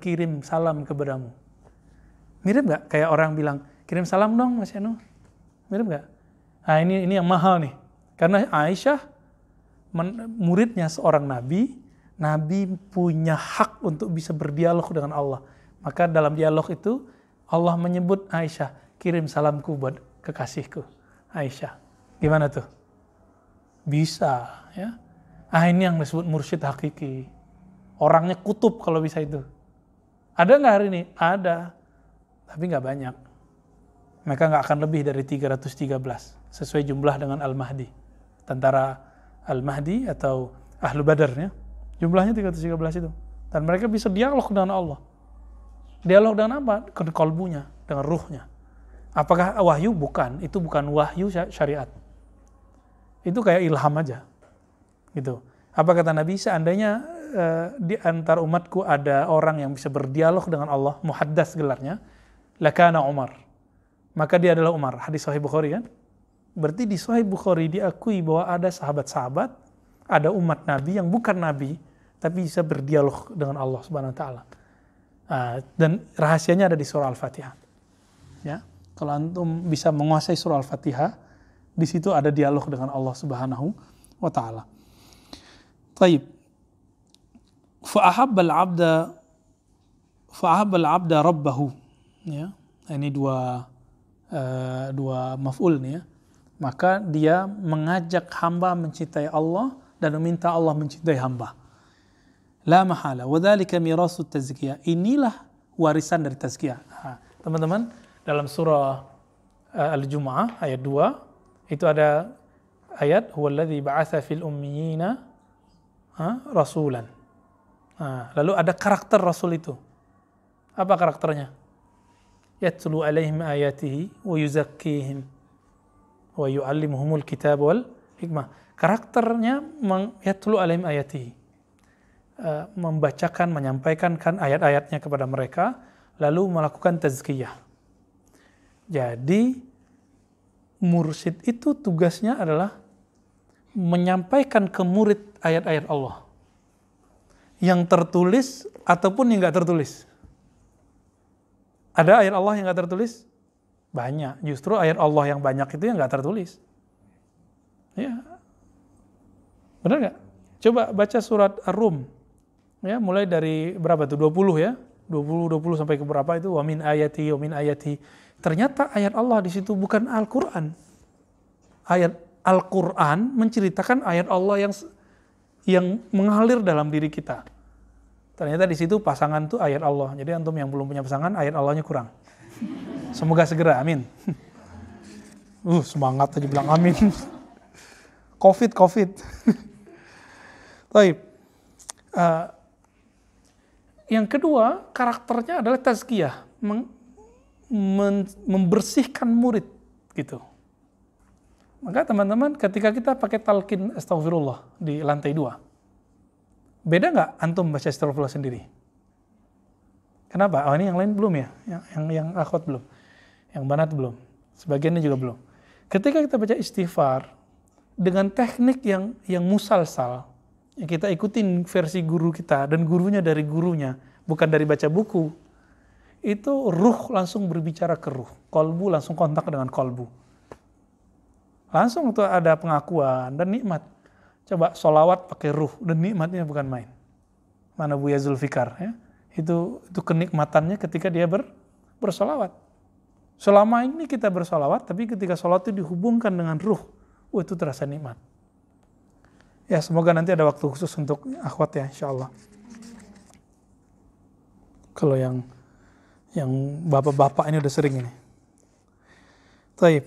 kirim salam kepadamu. Mirip nggak? Kayak orang bilang, kirim salam dong Mas Yanu. Mirip nggak? Nah ini, ini yang mahal nih. Karena Aisyah, muridnya seorang Nabi, Nabi punya hak untuk bisa berdialog dengan Allah. Maka dalam dialog itu, Allah menyebut Aisyah, kirim salamku buat kekasihku. Aisyah, gimana tuh? Bisa, ya. Ah ini yang disebut mursyid hakiki. Orangnya kutub kalau bisa itu. Ada nggak hari ini? Ada, tapi nggak banyak. Mereka nggak akan lebih dari 313 sesuai jumlah dengan Al-Mahdi. Tentara Al-Mahdi atau Ahlu Badar ya. Jumlahnya 313 itu. Dan mereka bisa dialog dengan Allah. Dialog dengan apa? Dengan kolbunya, dengan ruhnya. Apakah wahyu? Bukan. Itu bukan wahyu syariat. Itu kayak ilham aja. Gitu. Apa kata Nabi? Seandainya Eh, di antar umatku ada orang yang bisa berdialog dengan Allah, muhaddas gelarnya, lakana Umar. Maka dia adalah Umar, hadis Sahih Bukhari kan? Berarti di Sahih Bukhari diakui bahwa ada sahabat-sahabat, ada umat Nabi yang bukan Nabi, tapi bisa berdialog dengan Allah Subhanahu Wa Taala. Ah, dan rahasianya ada di surah Al-Fatihah. Ya, kalau antum bisa menguasai surah Al-Fatihah, di situ ada dialog dengan Allah Subhanahu Wa Taala. Taib. Fa'ahab abda Fa'ahab abda rabbahu ya. Ini dua uh, dua maf'ul nih ya. Maka dia mengajak hamba mencintai Allah dan meminta Allah mencintai hamba. La mahala. Wadhalika mirasu tazkiyah. Inilah warisan dari tazkiyah. Teman-teman, dalam surah uh, Al-Jumu'ah ayat 2, itu ada ayat, Huwaladhi ba'atha fil ummiyina rasulan. Nah, lalu ada karakter Rasul itu. Apa karakternya? Yatlu alaihim ayatihi wa yuzakkihim wa yu'allimuhumul kitab wal hikmah. Karakternya yatlu alaihim ayatihi. Eh, membacakan, menyampaikan kan ayat-ayatnya kepada mereka, lalu melakukan tazkiyah. Jadi, mursyid itu tugasnya adalah menyampaikan ke murid ayat-ayat Allah yang tertulis ataupun yang nggak tertulis. Ada ayat Allah yang nggak tertulis? Banyak. Justru ayat Allah yang banyak itu yang nggak tertulis. Ya. Benar nggak? Coba baca surat Ar-Rum. Ya, mulai dari berapa tuh? 20 ya. 20 20 sampai ke berapa itu wa min ayati wa min ayati. Ternyata ayat Allah di situ bukan Al-Qur'an. Ayat Al-Qur'an menceritakan ayat Allah yang yang mengalir dalam diri kita. Ternyata di situ pasangan tuh ayat Allah. Jadi antum yang belum punya pasangan, ayat Allahnya kurang. Semoga segera, amin. Uh, semangat aja bilang amin. Covid, Covid. Baik. uh, eh, yang kedua, karakternya adalah tazkiyah, meng, men, membersihkan murid gitu. Maka teman-teman ketika kita pakai talqin astagfirullah di lantai dua, Beda nggak antum baca astagfirullah sendiri? Kenapa? Oh ini yang lain belum ya? Yang yang, yang akhwat belum? Yang banat belum? Sebagiannya juga belum. Ketika kita baca istighfar dengan teknik yang yang musalsal, yang kita ikutin versi guru kita dan gurunya dari gurunya, bukan dari baca buku, itu ruh langsung berbicara ke ruh, kolbu langsung kontak dengan kolbu. Langsung tuh ada pengakuan dan nikmat. Coba solawat pakai ruh dan nikmatnya bukan main. Mana Buya Zulfikar ya. Itu itu kenikmatannya ketika dia ber, bersolawat. Selama ini kita bersolawat, tapi ketika sholat itu dihubungkan dengan ruh, oh, itu terasa nikmat. Ya, semoga nanti ada waktu khusus untuk akhwat ya, insya Allah. Kalau yang yang bapak-bapak ini udah sering ini. Baik.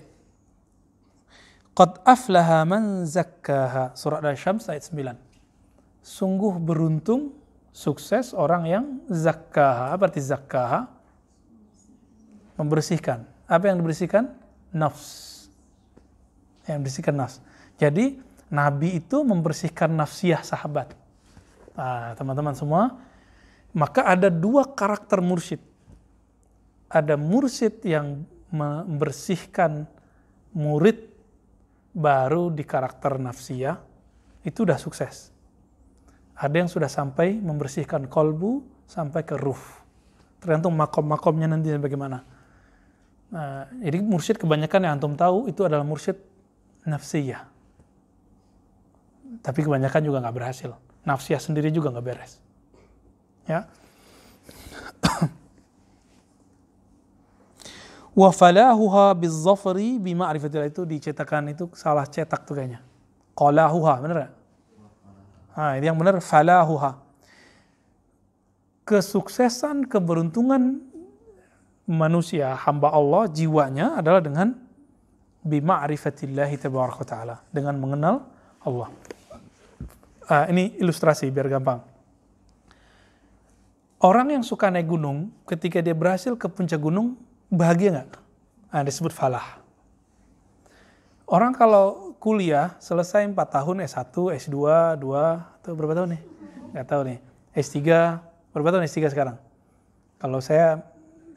Qad aflaha man zakkaha. Surat Al-Syams ayat 9. Sungguh beruntung, sukses orang yang zakkaha. Apa arti zakkaha? Membersihkan. Apa yang dibersihkan? Nafs. Yang membersihkan nafs. Jadi, Nabi itu membersihkan nafsiyah sahabat. teman ah, teman-teman semua, maka ada dua karakter mursyid. Ada mursyid yang membersihkan murid baru di karakter nafsiyah itu sudah sukses. Ada yang sudah sampai membersihkan kolbu sampai ke ruh. Tergantung makom-makomnya nanti bagaimana. Nah, jadi mursyid kebanyakan yang antum tahu itu adalah mursyid nafsiyah. Tapi kebanyakan juga nggak berhasil. Nafsiyah sendiri juga nggak beres. Ya, wa falahuha bizzafari bima'rifatillah itu dicetakan itu salah cetak tuh kayaknya. Qalahuha, bener gak? Nah, yang benar falahuha. Kesuksesan, keberuntungan manusia, hamba Allah, jiwanya adalah dengan bima'rifatillahi tabaraka ta'ala. Dengan mengenal Allah. Uh, ini ilustrasi biar gampang. Orang yang suka naik gunung, ketika dia berhasil ke puncak gunung, bahagia nggak? Nah, disebut falah. Orang kalau kuliah selesai 4 tahun S1, S2, 2, atau berapa tahun nih? Nggak tahu nih. S3, berapa tahun S3 sekarang? Kalau saya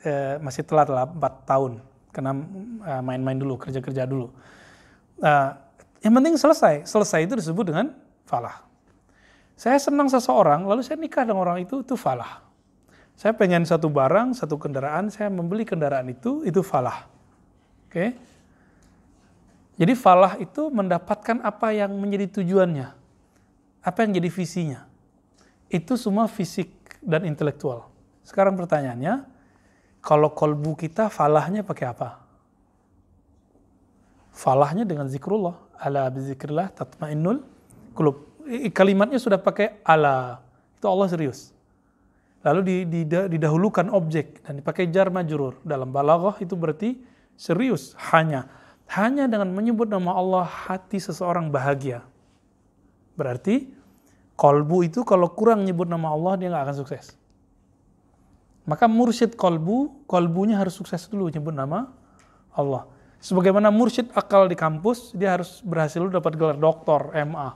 eh, masih telat lah 4 tahun. Kena main eh, main-main dulu, kerja-kerja dulu. Nah, yang penting selesai. Selesai itu disebut dengan falah. Saya senang seseorang, lalu saya nikah dengan orang itu, itu falah. Saya pengen satu barang, satu kendaraan, saya membeli kendaraan itu, itu falah. Oke. Okay? Jadi falah itu mendapatkan apa yang menjadi tujuannya, apa yang jadi visinya. Itu semua fisik dan intelektual. Sekarang pertanyaannya, kalau kolbu kita falahnya pakai apa? Falahnya dengan zikrullah. Ala bizikrillah tatmainnul kulub. Kalimatnya sudah pakai ala. Itu Allah serius. Lalu didahulukan objek dan dipakai jar majrur. Dalam balaghah itu berarti serius, hanya. Hanya dengan menyebut nama Allah hati seseorang bahagia. Berarti kolbu itu kalau kurang nyebut nama Allah dia nggak akan sukses. Maka mursyid kolbu, kolbunya harus sukses dulu nyebut nama Allah. Sebagaimana mursyid akal di kampus, dia harus berhasil dapat gelar doktor, MA.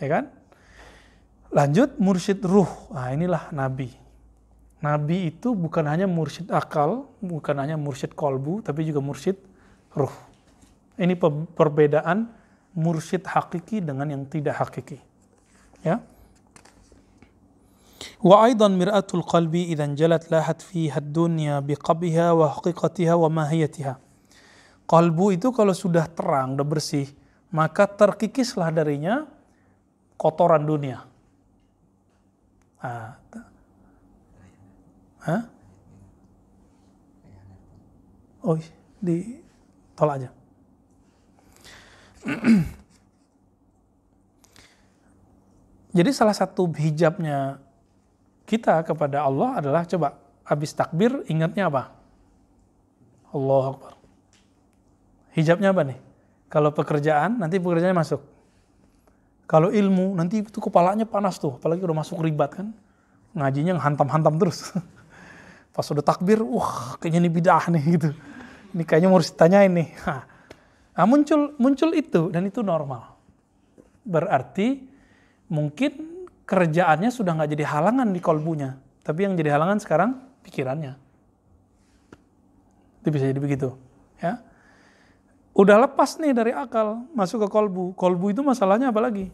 Ya kan? Lanjut mursyid ruh. Nah, inilah nabi. Nabi itu bukan hanya mursyid akal, bukan hanya mursyid kolbu, tapi juga mursyid ruh. Ini perbedaan mursyid hakiki dengan yang tidak hakiki. Ya. Wa aidan mir'atul qalbi idan jalat lahat fiha dunya biqabiha wa haqiqatiha wa mahiyatiha. Kalbu itu kalau sudah terang, sudah bersih, maka terkikislah darinya kotoran dunia Ah. Hah? Oh, di tol aja. Jadi salah satu hijabnya kita kepada Allah adalah coba habis takbir ingatnya apa? Allah Akbar. Hijabnya apa nih? Kalau pekerjaan nanti pekerjaannya masuk. Kalau ilmu nanti itu kepalanya panas tuh, apalagi udah masuk ribat kan. Ngajinya hantam-hantam terus. Pas udah takbir, wah kayaknya ini bidah nih gitu. Ini kayaknya mau ditanyain nih. Nah, nah, muncul muncul itu dan itu normal. Berarti mungkin kerjaannya sudah nggak jadi halangan di kolbunya, tapi yang jadi halangan sekarang pikirannya. Itu bisa jadi begitu, ya. Udah lepas nih dari akal, masuk ke kolbu. Kolbu itu masalahnya apa lagi?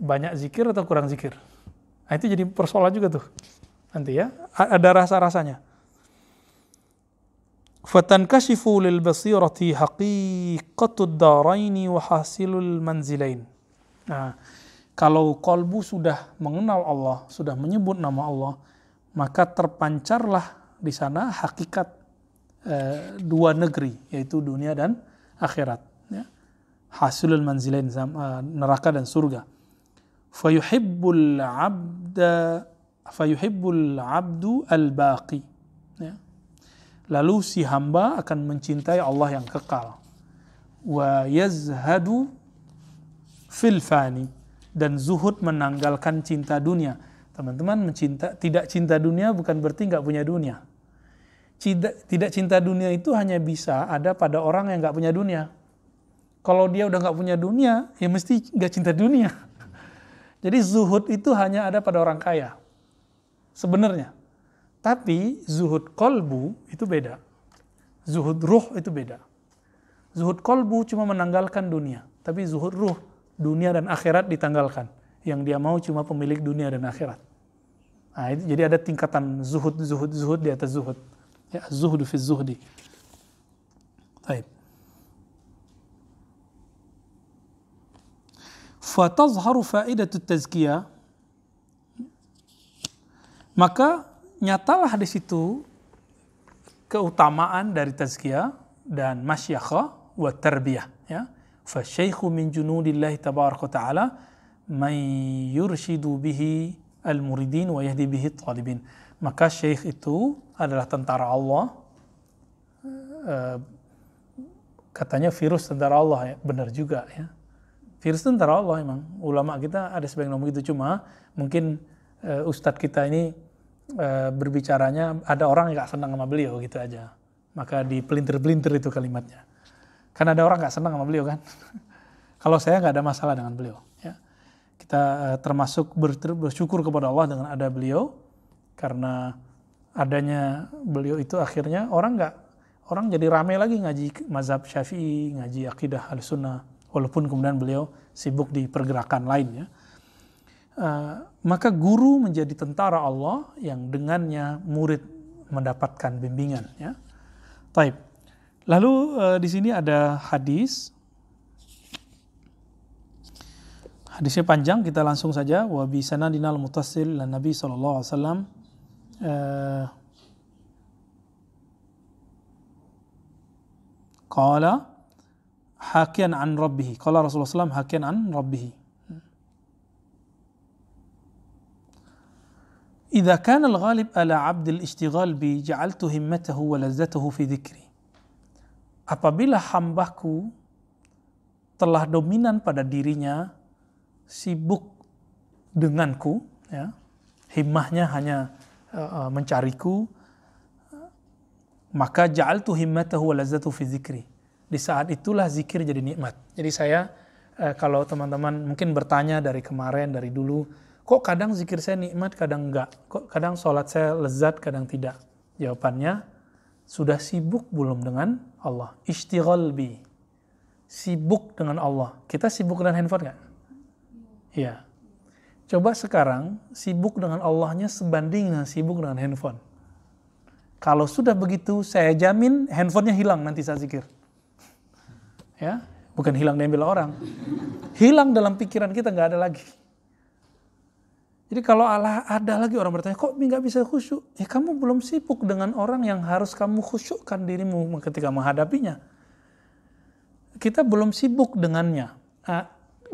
Banyak zikir atau kurang zikir? Nah, itu jadi persoalan juga tuh. Nanti ya, ada rasa-rasanya. fatan فتنكشف للبصيرة حقيقة الدارين wahasilul manzilain nah, kalau kolbu sudah mengenal Allah, sudah menyebut nama Allah, maka terpancarlah di sana hakikat eh, dua negeri, yaitu dunia dan akhirat ya. hasilul manzilain eh, neraka dan surga fayuhibbul abda fayuhibbul abdu al baqi ya. lalu si hamba akan mencintai Allah yang kekal wa yazhadu fil fani dan zuhud menanggalkan cinta dunia teman-teman mencinta tidak cinta dunia bukan berarti nggak punya dunia Cinta, tidak cinta dunia itu hanya bisa ada pada orang yang nggak punya dunia. Kalau dia udah nggak punya dunia, ya mesti nggak cinta dunia. Jadi zuhud itu hanya ada pada orang kaya. Sebenarnya. Tapi zuhud kolbu itu beda. Zuhud ruh itu beda. Zuhud kolbu cuma menanggalkan dunia. Tapi zuhud ruh, dunia dan akhirat ditanggalkan. Yang dia mau cuma pemilik dunia dan akhirat. Nah, jadi ada tingkatan zuhud, zuhud, zuhud di atas zuhud. الزهد في الزهد طيب fatazharu faidatu tazkiyah maka nyatalah di situ keutamaan dari tazkiyah dan masyakhah wa tarbiyah ya fasyaikhu min junudillahi tabaraka taala man yurshidu bihi al-muridin wa yahdi bihi talibin maka syekh itu adalah tentara Allah. Eh, katanya virus tentara Allah ya, benar juga ya. Virus tentara Allah emang. Ulama kita ada sebagian ngomong gitu cuma mungkin uh, ustadz kita ini uh, berbicaranya ada orang yang gak senang sama beliau gitu aja. Maka di pelintir-pelintir itu kalimatnya. Karena ada orang gak senang sama beliau kan. Kalau saya nggak ada masalah dengan beliau. Ya. Kita uh, termasuk bersyukur kepada Allah dengan ada beliau karena adanya beliau itu akhirnya orang nggak orang jadi ramai lagi ngaji mazhab syafi'i, ngaji akidah al sunnah, walaupun kemudian beliau sibuk di pergerakan lainnya. Uh, maka guru menjadi tentara Allah yang dengannya murid mendapatkan bimbingan. Ya. Taib. Lalu uh, di sini ada hadis. Hadisnya panjang, kita langsung saja. Wa bisanadinal mutasil lan Nabi saw Eh, qala hakian an rabbihi Qala Rasulullah SAW hakian an rabbihi al-ghalib ala abd al-ishtighal bi ja'altu himmatahu wa lazzatahu fi dhikri. apabila hambaku telah dominan pada dirinya sibuk denganku ya himmahnya hanya Uh, mencariku maka ja'altu himmatahu wa lazzatu tuh zikri. Di saat itulah zikir jadi nikmat. Jadi saya eh, kalau teman-teman mungkin bertanya dari kemarin, dari dulu, kok kadang zikir saya nikmat, kadang enggak? Kok kadang sholat saya lezat, kadang tidak? Jawabannya, sudah sibuk belum dengan Allah? istighol bi. Sibuk dengan Allah. Kita sibuk dengan handphone nggak? Iya. Coba sekarang sibuk dengan Allahnya sebanding dengan sibuk dengan handphone. Kalau sudah begitu, saya jamin handphonenya hilang nanti saat zikir. Ya, bukan hilang diambil orang. Hilang dalam pikiran kita nggak ada lagi. Jadi kalau Allah ada lagi orang bertanya, kok nggak bisa khusyuk? Ya kamu belum sibuk dengan orang yang harus kamu khusyukkan dirimu ketika menghadapinya. Kita belum sibuk dengannya. Nah,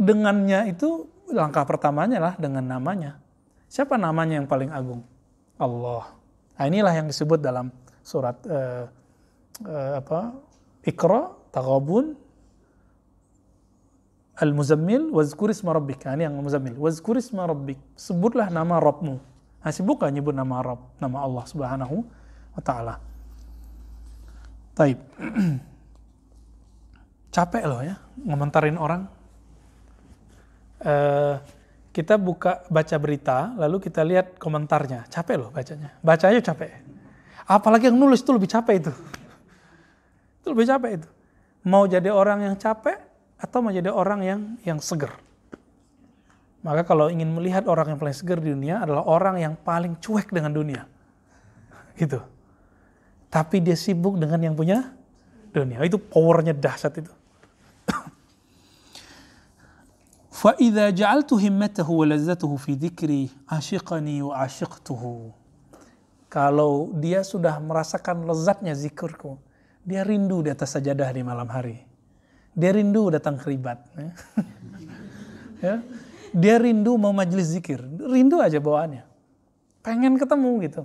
dengannya itu langkah pertamanya lah dengan namanya. Siapa namanya yang paling agung? Allah. Nah, inilah yang disebut dalam surat eh, eh, apa? Iqra, Taghabun, Al-Muzammil, Wazkuris Marabbik. Nah, ini yang Muzammil. Wazkuris Marabbik. Sebutlah nama Rabbmu. Nah, sibuk nyebut nama Rabb, nama Allah subhanahu wa ta'ala. Taib. Capek loh ya, ngomentarin orang. Eh, kita buka baca berita, lalu kita lihat komentarnya. Capek loh bacanya. Bacanya capek. Apalagi yang nulis itu lebih capek itu. itu lebih capek itu. Mau jadi orang yang capek atau mau jadi orang yang yang seger. Maka kalau ingin melihat orang yang paling seger di dunia adalah orang yang paling cuek dengan dunia. Gitu. Tapi dia sibuk dengan yang punya dunia. Itu powernya dahsyat itu. فإذا جعلت همته ولذته في ذكري عشقني وعشقته kalau dia sudah merasakan lezatnya zikirku dia rindu di atas sajadah di malam hari dia rindu datang keribat ya. ya. dia rindu mau majelis zikir rindu aja bawaannya pengen ketemu gitu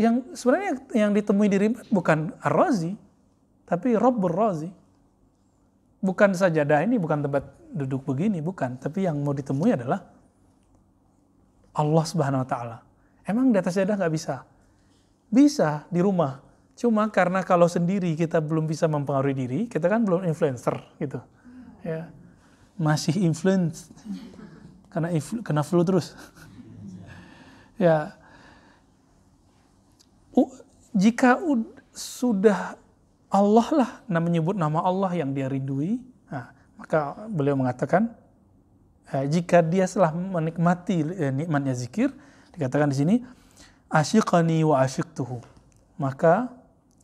yang sebenarnya yang ditemui di ribat bukan ar-razi tapi Rabbur Razi bukan sajadah ini bukan tempat duduk begini bukan, tapi yang mau ditemui adalah Allah Subhanahu wa taala. Emang di atas jadah nggak bisa? Bisa di rumah. Cuma karena kalau sendiri kita belum bisa mempengaruhi diri, kita kan belum influencer gitu. Ya. Masih influence. Karena influ, kena flu terus. ya. U, jika u, sudah Allah lah menyebut nama Allah yang dia ridui, maka beliau mengatakan, eh, jika dia telah menikmati eh, nikmatnya zikir, dikatakan di sini, asyiqani wa asyiqtuhu. Maka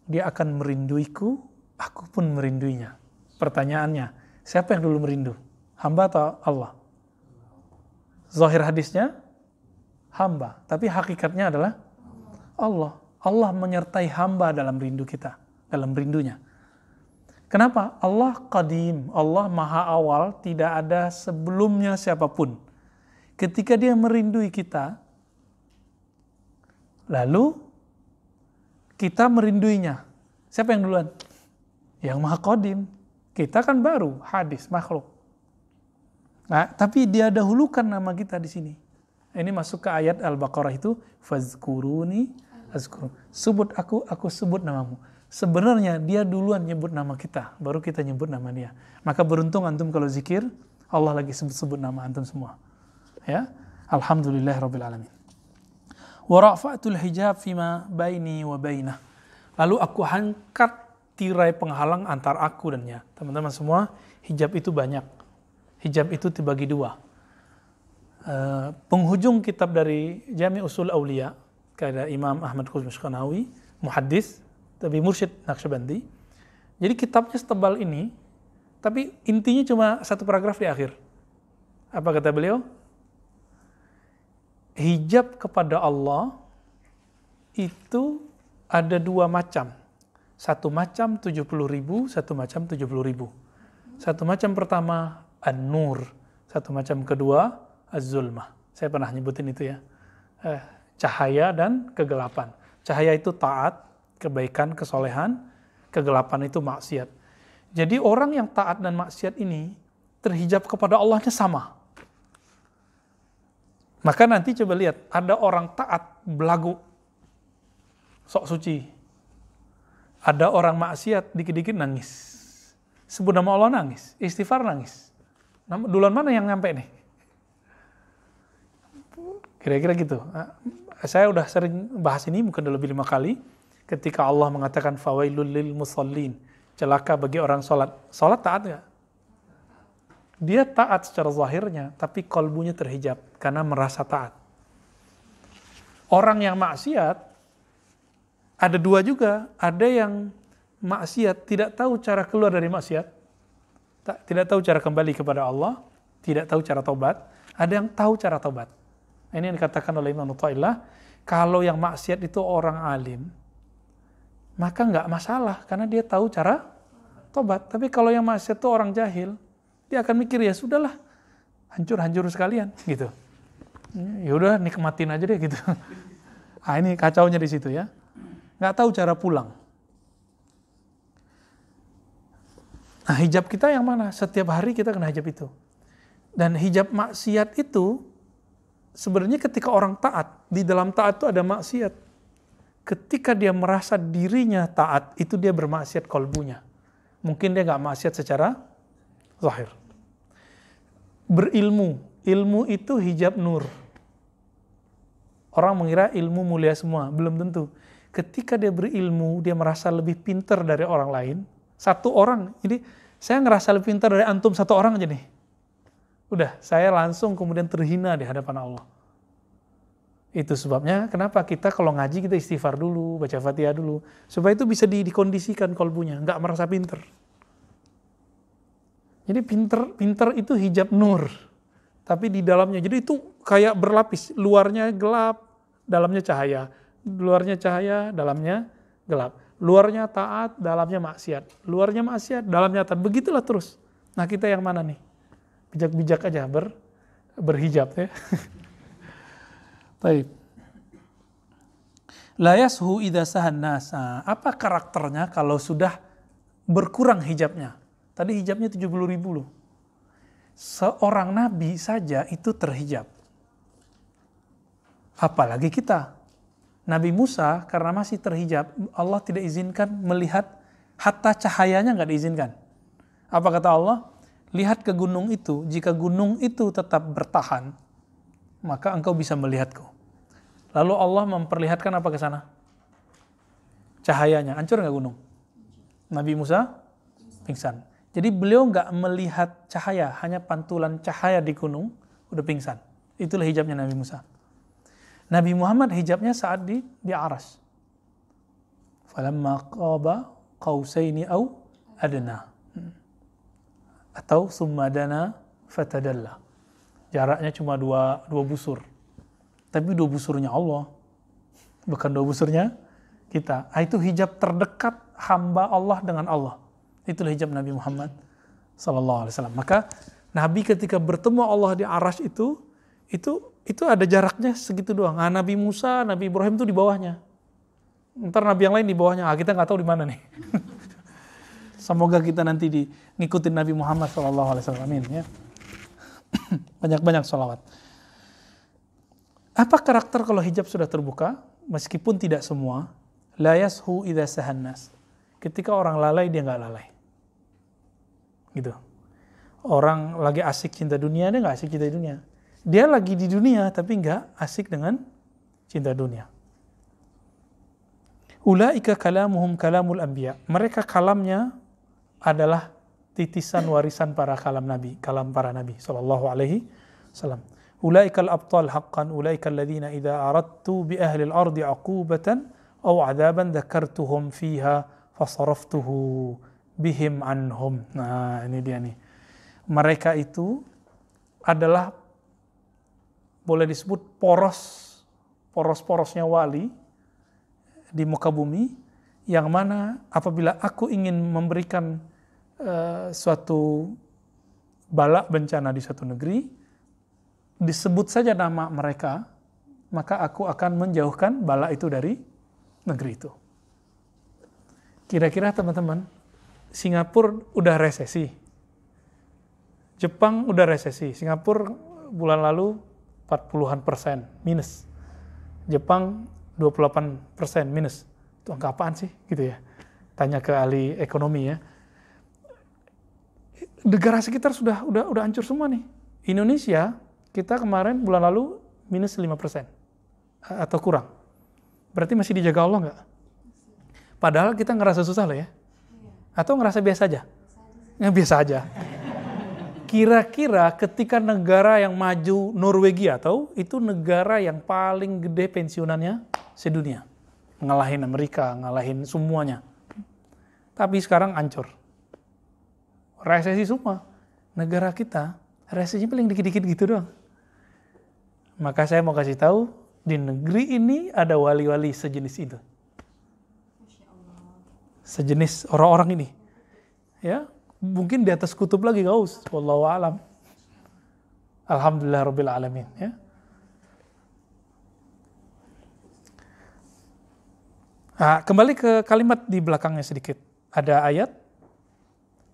dia akan merinduiku, aku pun merinduinya. Pertanyaannya, siapa yang dulu merindu? Hamba atau Allah? Zahir hadisnya, hamba. Tapi hakikatnya adalah Allah. Allah menyertai hamba dalam rindu kita, dalam rindunya. Kenapa? Allah qadim, Allah maha awal, tidak ada sebelumnya siapapun. Ketika dia merindui kita, lalu kita merinduinya. Siapa yang duluan? Yang maha qadim. Kita kan baru, hadis, makhluk. Nah, tapi dia dahulukan nama kita di sini. Ini masuk ke ayat Al-Baqarah itu, Fazkuruni, azkur. Sebut aku, aku sebut namamu sebenarnya dia duluan nyebut nama kita, baru kita nyebut nama dia. Maka beruntung antum kalau zikir, Allah lagi sebut-sebut nama antum semua. Ya. Alhamdulillah rabbil alamin. Warafatul hijab fima baini wa ba'ina. Lalu aku angkat tirai penghalang antar aku dan dia. Teman-teman semua, hijab itu banyak. Hijab itu dibagi dua. Uh, penghujung kitab dari Jami Usul Aulia, karya Imam Ahmad Khuzmishkanawi, muhaddis, tapi Mursyid Naqsyabandi. Jadi kitabnya setebal ini, tapi intinya cuma satu paragraf di akhir. Apa kata beliau? Hijab kepada Allah itu ada dua macam. Satu macam 70 ribu, satu macam 70 ribu. Satu macam pertama, An-Nur. Satu macam kedua, Az-Zulmah. Saya pernah nyebutin itu ya. Eh, cahaya dan kegelapan. Cahaya itu taat, kebaikan, kesolehan, kegelapan itu maksiat. Jadi orang yang taat dan maksiat ini terhijab kepada Allahnya sama. Maka nanti coba lihat, ada orang taat belagu, sok suci. Ada orang maksiat dikit-dikit nangis. Sebut nama Allah nangis, istighfar nangis. Duluan mana yang nyampe nih? Kira-kira gitu. Ah, saya udah sering bahas ini mungkin lebih lima kali ketika Allah mengatakan fawailul lil musallin, celaka bagi orang sholat sholat taat nggak? Dia taat secara zahirnya, tapi kolbunya terhijab karena merasa taat. Orang yang maksiat ada dua juga, ada yang maksiat tidak tahu cara keluar dari maksiat, tidak tahu cara kembali kepada Allah, tidak tahu cara tobat, ada yang tahu cara tobat. Ini yang dikatakan oleh Imam Nuttailah, kalau yang maksiat itu orang alim, maka nggak masalah karena dia tahu cara tobat. Tapi kalau yang maksiat itu orang jahil, dia akan mikir ya sudahlah hancur-hancur sekalian gitu. Ya, ya udah nikmatin aja deh gitu. Ah ini kacaunya di situ ya. Nggak tahu cara pulang. Nah hijab kita yang mana? Setiap hari kita kena hijab itu. Dan hijab maksiat itu sebenarnya ketika orang taat, di dalam taat itu ada maksiat ketika dia merasa dirinya taat, itu dia bermaksiat kolbunya. Mungkin dia nggak maksiat secara zahir. Berilmu, ilmu itu hijab nur. Orang mengira ilmu mulia semua, belum tentu. Ketika dia berilmu, dia merasa lebih pinter dari orang lain. Satu orang, jadi saya ngerasa lebih pintar dari antum satu orang aja nih. Udah, saya langsung kemudian terhina di hadapan Allah. Itu sebabnya kenapa kita kalau ngaji kita istighfar dulu, baca fatihah dulu. Supaya itu bisa dikondisikan kolbunya, nggak merasa pinter. Jadi pinter, pinter itu hijab nur. Tapi di dalamnya, jadi itu kayak berlapis. Luarnya gelap, dalamnya cahaya. Luarnya cahaya, dalamnya gelap. Luarnya taat, dalamnya maksiat. Luarnya maksiat, dalamnya taat. Begitulah terus. Nah kita yang mana nih? Bijak-bijak aja ber, berhijab ya. Baik. La yashu nasa. Apa karakternya kalau sudah berkurang hijabnya? Tadi hijabnya 70 ribu loh. Seorang nabi saja itu terhijab. Apalagi kita. Nabi Musa karena masih terhijab, Allah tidak izinkan melihat hatta cahayanya nggak diizinkan. Apa kata Allah? Lihat ke gunung itu, jika gunung itu tetap bertahan, maka engkau bisa melihatku. Lalu Allah memperlihatkan apa ke sana? Cahayanya. Hancur nggak gunung? Nabi Musa pingsan. Jadi beliau nggak melihat cahaya, hanya pantulan cahaya di gunung, udah pingsan. Itulah hijabnya Nabi Musa. Nabi Muhammad hijabnya saat di di aras. Falamma qaba qausaini au adna. Atau summadana fatadalla. Jaraknya cuma dua, dua busur tapi dua busurnya Allah, bukan dua busurnya kita. Nah, itu hijab terdekat hamba Allah dengan Allah. Itulah hijab Nabi Muhammad Sallallahu Alaihi Wasallam. Maka Nabi ketika bertemu Allah di Arash itu, itu itu ada jaraknya segitu doang. Nah, Nabi Musa, Nabi Ibrahim itu di bawahnya. Ntar Nabi yang lain di bawahnya. Ah, kita nggak tahu di mana nih. Semoga kita nanti di ngikutin Nabi Muhammad SAW. Amin ya. Banyak-banyak salawat. Apa karakter kalau hijab sudah terbuka? Meskipun tidak semua, la sahannas. Ketika orang lalai dia nggak lalai. Gitu. Orang lagi asik cinta dunia dia nggak asik cinta dunia. Dia lagi di dunia tapi nggak asik dengan cinta dunia. Ulaika kalamuhum kalamul anbiya. Mereka kalamnya adalah titisan warisan para kalam nabi, kalam para nabi sallallahu alaihi salam أولئك الأبطال حقا أولئك الذين إذا أردت بأهل الأرض عقوبة أو عذابا ذكرتهم فيها فصرفته بهم عنهم bihim Nah, ini dia nih. Mereka itu adalah boleh disebut poros poros-porosnya wali di muka bumi yang mana apabila aku ingin memberikan uh, suatu balak bencana di suatu negeri disebut saja nama mereka, maka aku akan menjauhkan bala itu dari negeri itu. Kira-kira teman-teman, Singapura udah resesi. Jepang udah resesi. Singapura bulan lalu 40-an persen minus. Jepang 28 persen minus. Itu angka apaan sih gitu ya? Tanya ke ahli ekonomi ya. Negara sekitar sudah udah udah hancur semua nih. Indonesia kita kemarin bulan lalu minus 5% atau kurang. Berarti masih dijaga Allah nggak? Padahal kita ngerasa susah loh ya. Iya. Atau ngerasa biasa aja? Ya, biasa aja. Kira-kira ketika negara yang maju Norwegia atau itu negara yang paling gede pensiunannya sedunia. Ngalahin Amerika, ngalahin semuanya. Tapi sekarang ancur. Resesi semua. Negara kita resesinya paling dikit-dikit gitu doang. Maka saya mau kasih tahu, di negeri ini ada wali-wali sejenis itu. Sejenis orang-orang ini. Ya, mungkin di atas kutub lagi Gaus, wallahu alam. Alhamdulillah rabbil alamin, ya. Nah, kembali ke kalimat di belakangnya sedikit. Ada ayat,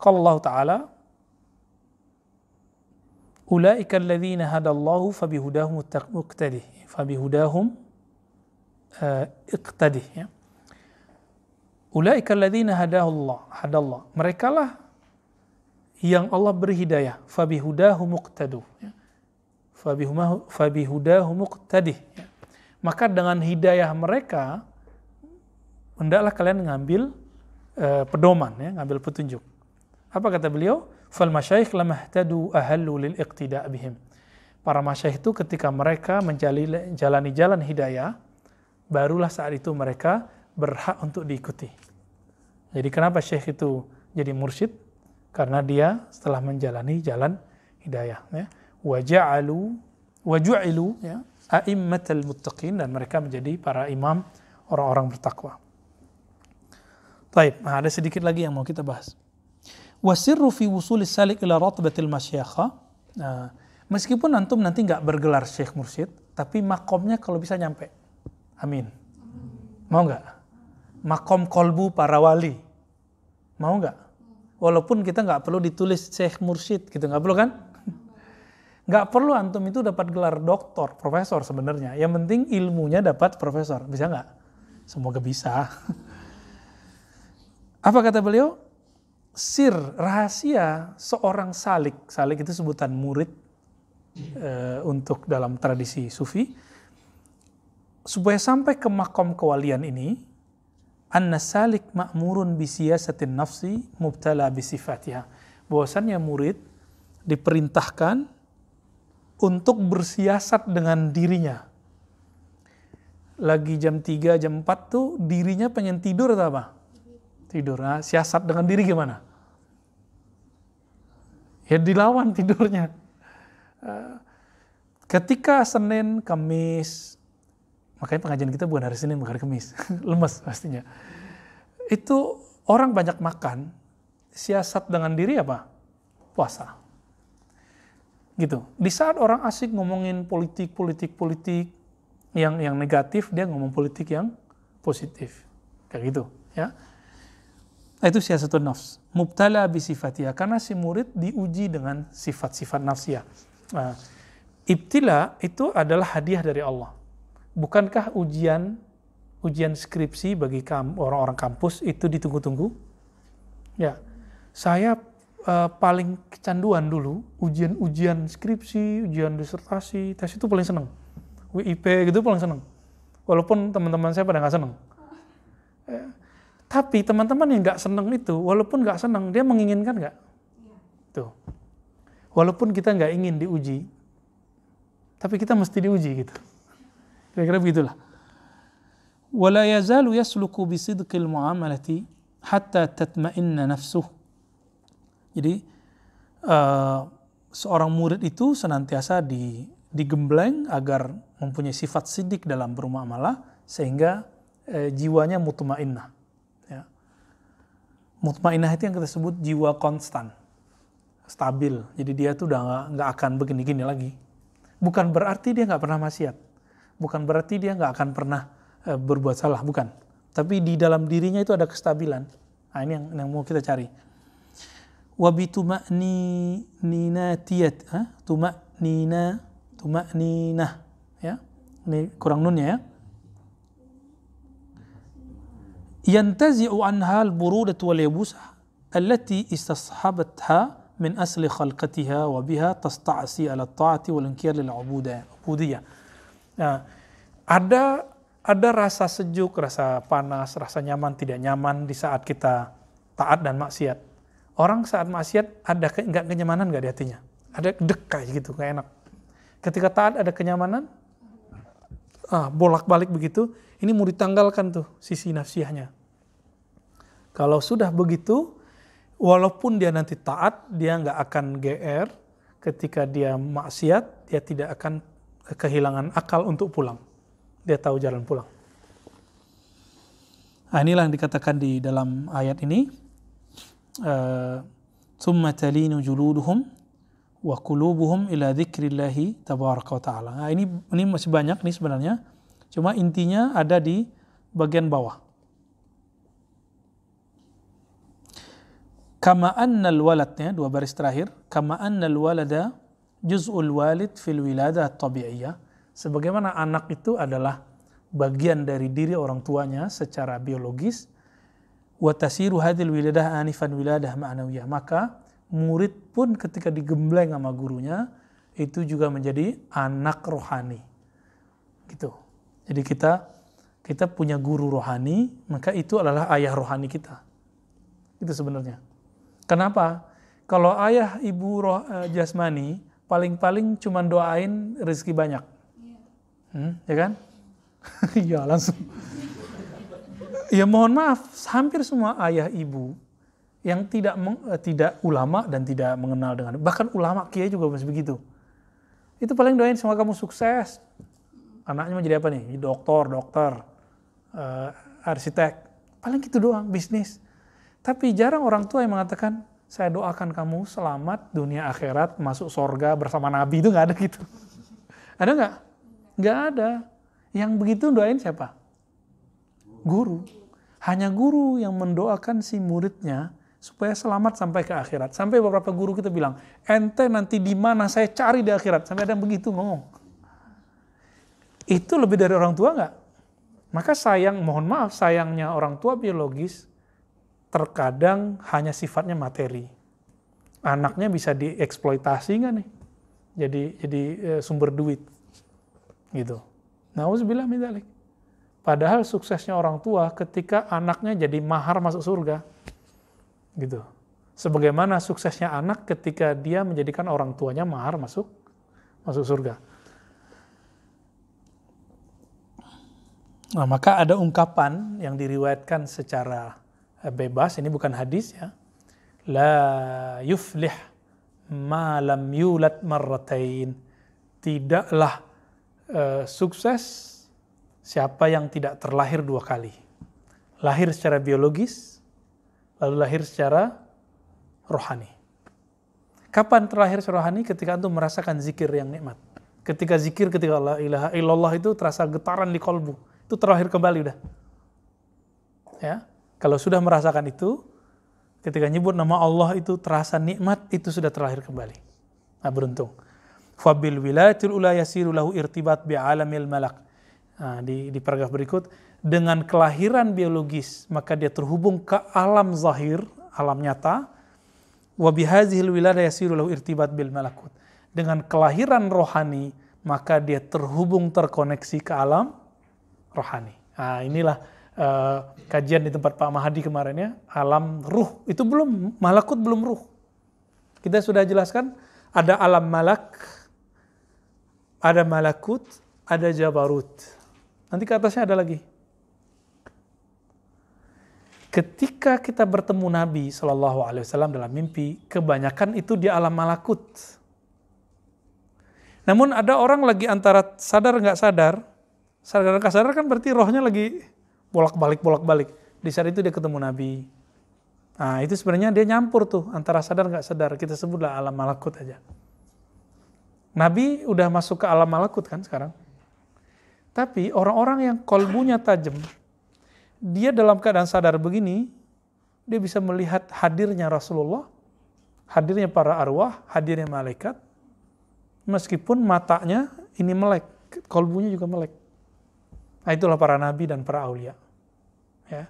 Kalau Allah Ta'ala هدى الله الذين الله هدى الله mereka Merekalah yang Allah beri hidayah. Ya. Ya. Maka dengan hidayah mereka, hendaklah kalian mengambil eh, pedoman, ya, ngambil petunjuk. Apa kata beliau? Fal masyaikh lamahtadu ahallu lil iqtida' Para masyaikh itu ketika mereka menjalani jalan hidayah, barulah saat itu mereka berhak untuk diikuti. Jadi kenapa syekh itu jadi mursyid? Karena dia setelah menjalani jalan hidayah. Ya. Waja'alu, waju'ilu, ya, a'immatal muttaqin dan mereka menjadi para imam orang-orang bertakwa. Baik, nah ada sedikit lagi yang mau kita bahas wasirru fi wusuli salik ila ratbatil masyakha nah, meskipun antum nanti nggak bergelar syekh mursyid tapi makomnya kalau bisa nyampe amin mau nggak makom kolbu para wali mau nggak walaupun kita nggak perlu ditulis syekh mursyid gitu nggak perlu kan nggak perlu antum itu dapat gelar doktor profesor sebenarnya yang penting ilmunya dapat profesor bisa nggak semoga bisa apa kata beliau sir rahasia seorang salik salik itu sebutan murid e, untuk dalam tradisi sufi supaya sampai ke makom kewalian ini anna salik ma'murun setin nafsi mubtala bisifatya bahwasannya murid diperintahkan untuk bersiasat dengan dirinya lagi jam 3 jam 4 tuh dirinya pengen tidur atau apa tidur. Nah, siasat dengan diri gimana? Ya dilawan tidurnya. Eh, ketika Senin, Kamis, makanya pengajian kita bukan hari Senin, bukan hari Kamis. Lemes pastinya. Itu orang banyak makan, siasat dengan diri apa? Puasa. Gitu. Di saat orang asik ngomongin politik, politik, politik yang yang negatif, dia ngomong politik yang positif. Kayak gitu, ya. Nah, itu siasatun nafs. Mubtala bisifatia. Karena si murid diuji dengan sifat-sifat nafsia. Nah, ibtila itu adalah hadiah dari Allah. Bukankah ujian ujian skripsi bagi orang-orang kampus itu ditunggu-tunggu? Ya. Saya e, paling kecanduan dulu ujian-ujian skripsi, ujian disertasi, tes itu paling seneng. WIP gitu paling seneng. Walaupun teman-teman saya pada nggak seneng. Ya. Tapi teman-teman yang nggak seneng itu, walaupun nggak seneng, dia menginginkan nggak? Iya. Tuh. Walaupun kita nggak ingin diuji, tapi kita mesti diuji gitu. Kira-kira begitulah. ولا يزال يسلك بصدق المعاملة حتى تطمئن Jadi uh, seorang murid itu senantiasa di, digembleng agar mempunyai sifat sidik dalam bermuamalah sehingga eh, jiwanya mutmainnah mutmainah itu yang kita sebut jiwa konstan, stabil. Jadi dia tuh udah nggak akan begini-gini lagi. Bukan berarti dia nggak pernah maksiat, bukan berarti dia nggak akan pernah e, berbuat salah, bukan. Tapi di dalam dirinya itu ada kestabilan. Nah ini yang, yang mau kita cari. wabi ni nina tiat ah, tuma nina, tuma nina, ya. Ini kurang nunnya ya yantazi'u anha al-burudat wal yabusah allati istashabatha min asli khalqatiha wa biha tasta'si ala ta'ati wal inkiyar lil Nah, ada ada rasa sejuk, rasa panas, rasa nyaman, tidak nyaman di saat kita taat dan maksiat. Orang saat maksiat ada ke, nggak kenyamanan nggak di hatinya, ada dek gitu, enggak enak. Ketika taat ada kenyamanan, ah, bolak-balik begitu, ini mau ditanggalkan tuh sisi nafsiahnya. Kalau sudah begitu, walaupun dia nanti taat, dia nggak akan GR. Ketika dia maksiat, dia tidak akan kehilangan akal untuk pulang. Dia tahu jalan pulang. Nah, inilah yang dikatakan di dalam ayat ini. Ah, Summa wa kulubuhum ila dzikrillahi tabaraka wa taala. Nah, ini ini masih banyak nih sebenarnya. Cuma intinya ada di bagian bawah. Kama annal waladnya dua baris terakhir, kama annal walada juz'ul walid fil wiladah tabi'iyah. Sebagaimana anak itu adalah bagian dari diri orang tuanya secara biologis, wa tasiru hadhil wiladah anifan wiladah ma'nawiyah. Maka murid pun ketika digembleng sama gurunya itu juga menjadi anak rohani. Gitu. Jadi kita kita punya guru rohani, maka itu adalah ayah rohani kita. Itu sebenarnya. Kenapa? Kalau ayah ibu roh, eh, jasmani paling-paling cuma doain rezeki banyak. Iya. Hmm, ya kan? ya langsung. ya mohon maaf, hampir semua ayah ibu yang tidak meng, eh, tidak ulama dan tidak mengenal dengan bahkan ulama kia juga masih begitu. Itu paling doain semoga kamu sukses. Anaknya mau jadi apa nih? Dokter, dokter, uh, arsitek. Paling gitu doang bisnis. Tapi jarang orang tua yang mengatakan saya doakan kamu selamat dunia akhirat masuk sorga bersama Nabi itu nggak ada gitu. ada nggak? Nggak ada. Yang begitu doain siapa? Guru. Hanya guru yang mendoakan si muridnya supaya selamat sampai ke akhirat. Sampai beberapa guru kita bilang, ente nanti di mana saya cari di akhirat. Sampai ada yang begitu ngomong. Itu lebih dari orang tua nggak? Maka sayang, mohon maaf, sayangnya orang tua biologis terkadang hanya sifatnya materi. Anaknya bisa dieksploitasi nggak nih? Jadi jadi e, sumber duit, gitu. nah Nauzubillah min Padahal suksesnya orang tua ketika anaknya jadi mahar masuk surga, gitu. Sebagaimana suksesnya anak ketika dia menjadikan orang tuanya mahar masuk masuk surga. Nah, maka ada ungkapan yang diriwayatkan secara eh, bebas, ini bukan hadis ya. La yuflih ma lam yulat marratain. Tidaklah uh, sukses siapa yang tidak terlahir dua kali. Lahir secara biologis lalu lahir secara rohani. Kapan terlahir secara rohani? Ketika antum merasakan zikir yang nikmat. Ketika zikir, ketika Allah ilaha illallah itu terasa getaran di kolbu. Itu terlahir kembali udah. Ya, kalau sudah merasakan itu, ketika nyebut nama Allah itu terasa nikmat, itu sudah terlahir kembali. Nah, beruntung. Fabil wilayatul ula yasiru lahu irtibat bi'alamil malak. Nah, di, di paragraf berikut, dengan kelahiran biologis, maka dia terhubung ke alam zahir, alam nyata. Wa bihazihil wiladah irtibat bil malakut. Dengan kelahiran rohani, maka dia terhubung terkoneksi ke alam rohani. Nah, inilah uh, kajian di tempat Pak Mahadi kemarin ya, alam ruh. Itu belum, malakut belum ruh. Kita sudah jelaskan, ada alam malak, ada malakut, ada jabarut. Nanti ke atasnya ada lagi ketika kita bertemu Nabi Shallallahu Alaihi Wasallam dalam mimpi, kebanyakan itu di alam malakut. Namun ada orang lagi antara sadar nggak sadar, sadar nggak sadar kan berarti rohnya lagi bolak-balik bolak-balik. Di saat itu dia ketemu Nabi. Nah itu sebenarnya dia nyampur tuh antara sadar nggak sadar. Kita sebutlah alam malakut aja. Nabi udah masuk ke alam malakut kan sekarang. Tapi orang-orang yang kolbunya tajam, dia dalam keadaan sadar begini, dia bisa melihat hadirnya Rasulullah, hadirnya para arwah, hadirnya malaikat, meskipun matanya ini melek, kolbunya juga melek. Nah itulah para nabi dan para aulia. Ya,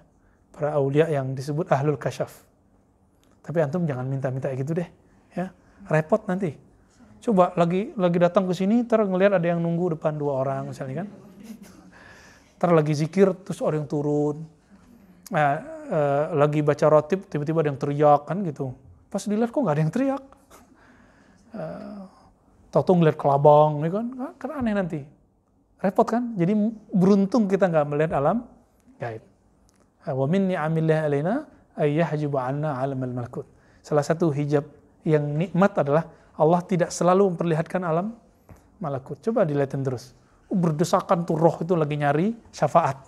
para aulia yang disebut ahlul kasyaf. Tapi antum jangan minta-minta gitu deh, ya. Repot nanti. Coba lagi lagi datang ke sini, terus ngelihat ada yang nunggu depan dua orang misalnya kan. Ntar lagi zikir terus orang yang turun. Eh, eh, lagi baca rotib tiba-tiba ada yang teriak kan gitu. Pas dilihat kok nggak ada yang teriak. Eh, tahu ngeliat kelabang, gitu ya kan? kan aneh nanti. Repot kan? Jadi beruntung kita nggak melihat alam gaib. Eh, wa minni amillah alaina ayyahjibu anna alamal malakut, Salah satu hijab yang nikmat adalah Allah tidak selalu memperlihatkan alam malakut. Coba dilihatin terus berdesakan tuh roh itu lagi nyari syafaat.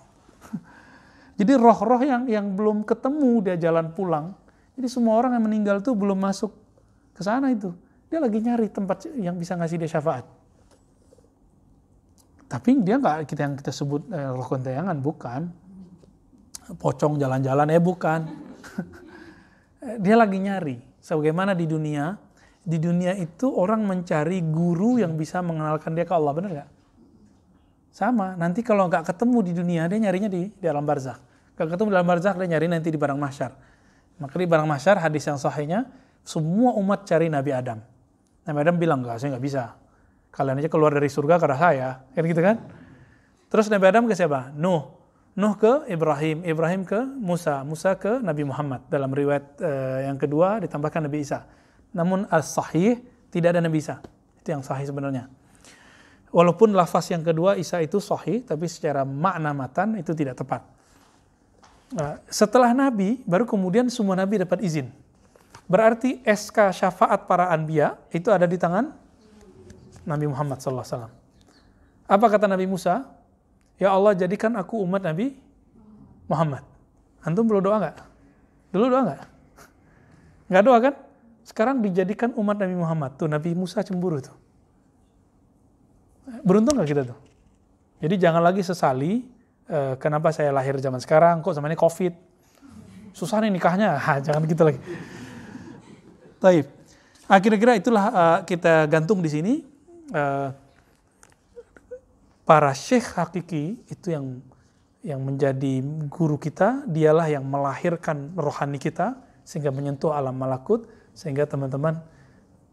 Jadi roh-roh yang yang belum ketemu dia jalan pulang. Jadi semua orang yang meninggal tuh belum masuk ke sana itu. Dia lagi nyari tempat yang bisa ngasih dia syafaat. Tapi dia nggak kita yang kita sebut eh, roh kontayangan bukan. Pocong jalan-jalan ya bukan. dia lagi nyari. Sebagaimana di dunia, di dunia itu orang mencari guru yang bisa mengenalkan dia ke Allah, benar nggak? Sama, nanti kalau nggak ketemu di dunia, dia nyarinya di, di alam barzakh. Kalau ketemu di alam barzakh, dia nyari nanti di barang masyar. Maka di barang masyar, hadis yang sahihnya, semua umat cari Nabi Adam. Nabi Adam bilang, nggak, saya nggak bisa. Kalian aja keluar dari surga karena saya. Kan gitu kan? Terus Nabi Adam ke siapa? Nuh. Nuh ke Ibrahim, Ibrahim ke Musa, Musa ke Nabi Muhammad. Dalam riwayat eh, yang kedua ditambahkan Nabi Isa. Namun as-sahih tidak ada Nabi Isa. Itu yang sahih sebenarnya. Walaupun lafaz yang kedua Isa itu sahih, tapi secara makna matan itu tidak tepat. Nah, setelah Nabi, baru kemudian semua Nabi dapat izin. Berarti SK syafaat para anbiya itu ada di tangan Nabi Muhammad SAW. Apa kata Nabi Musa? Ya Allah jadikan aku umat Nabi Muhammad. Antum perlu doa nggak? Dulu doa nggak? Nggak doa kan? Sekarang dijadikan umat Nabi Muhammad. Tuh Nabi Musa cemburu tuh. Beruntung nggak kita tuh? Jadi jangan lagi sesali, eh, kenapa saya lahir zaman sekarang, kok zamannya COVID. Susah nih nikahnya, ha, ah, jangan begitu lagi. Taib. akhirnya kira-kira itulah uh, kita gantung di sini. Uh, para syekh hakiki itu yang yang menjadi guru kita, dialah yang melahirkan rohani kita sehingga menyentuh alam malakut sehingga teman-teman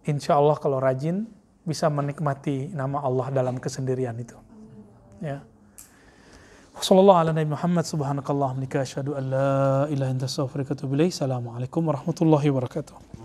insya Allah kalau rajin bisa menikmati nama Allah dalam kesendirian itu. Ya. Wassallallahu ala nabi Muhammad subhanakallahumma nika asyhadu an la ilaha illa anta Assalamualaikum warahmatullahi wabarakatuh.